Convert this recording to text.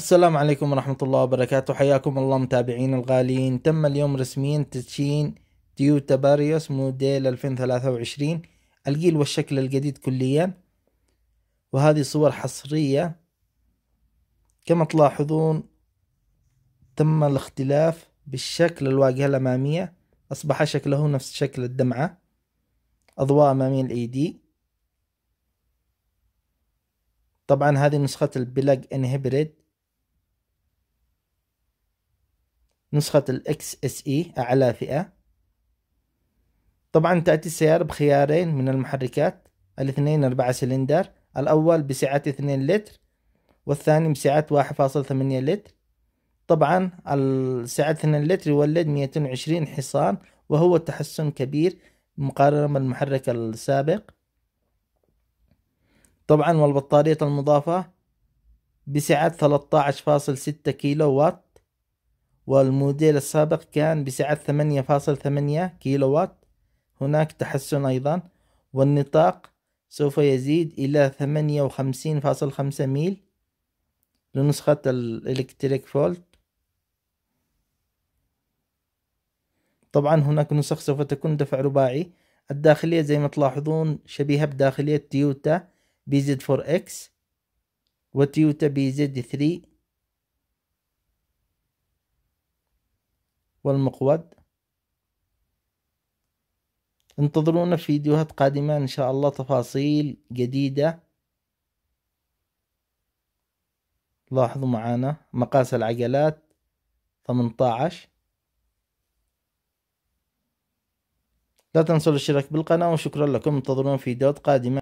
السلام عليكم ورحمة الله وبركاته حياكم الله متابعين الغاليين تم اليوم رسميا تدشين تويوتا باريوس موديل 2023 الجيل والشكل الجديد كليا وهذه صور حصرية كما تلاحظون تم الاختلاف بالشكل الواجهة الأمامية أصبح شكله نفس شكل الدمعة أضواء أمامية الأي دي طبعا هذه نسخة البلاج انهبريد نسخة الاكس اس اي e اعلى فئة طبعا تأتي السيارة بخيارين من المحركات الاثنين اربعة سلندر الاول بسعة اثنين لتر والثاني بسعة واحد فاصل ثمانية لتر طبعا السعة اثنين لتر يولد ميتين وعشرين حصان وهو تحسن كبير مقارنة بالمحرك السابق طبعا والبطارية المضافة بسعة ثلاثة عشر فاصل ستة كيلو وات والموديل السابق كان بسعة ثمانية فاصل ثمانية كيلو وات هناك تحسن أيضا والنطاق سوف يزيد إلى ثمانية وخمسين فاصل خمسة ميل لنسخة الإلكتريك فولت طبعا هناك نسخ سوف تكون دفع رباعي الداخلية زي ما تلاحظون شبيهة بداخلية تيوتا بي زد فور اكس وتيوتا بي زد 3 والمقود انتظرونا في فيديوهات قادمة إن شاء الله تفاصيل جديدة لاحظوا معانا مقاس العجلات 18 لا تنسوا الاشتراك بالقناة وشكرا لكم انتظرونا في فيديوهات قادمة